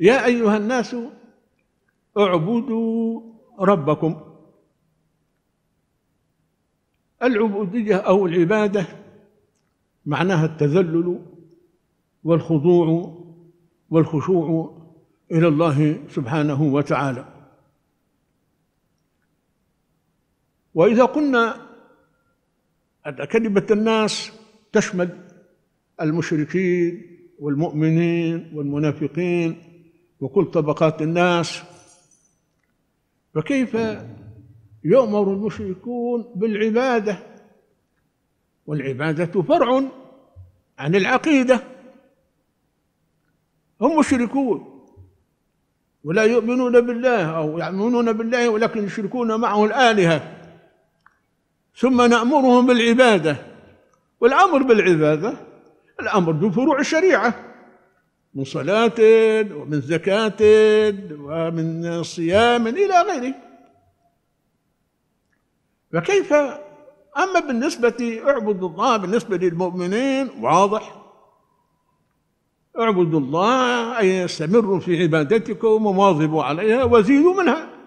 يا أيها الناس اعبدوا ربكم العبودية أو العبادة معناها التذلل والخضوع والخشوع إلى الله سبحانه وتعالى وإذا قلنا أن كلمة الناس تشمل المشركين والمؤمنين والمنافقين وكل طبقات الناس فكيف يؤمر المشركون بالعبادة والعبادة فرع عن العقيدة هم مشركون ولا يؤمنون بالله أو يؤمنون بالله ولكن يشركون معه الآلهة ثم نأمرهم بالعبادة والأمر بالعبادة الأمر بفروع الشريعة من صلاة ومن زكاة ومن صيام إلى غيره فكيف أما بالنسبة اعبدوا الله بالنسبة للمؤمنين واضح اعبدوا الله أي استمروا في عبادتكم وواظبوا عليها وزيدوا منها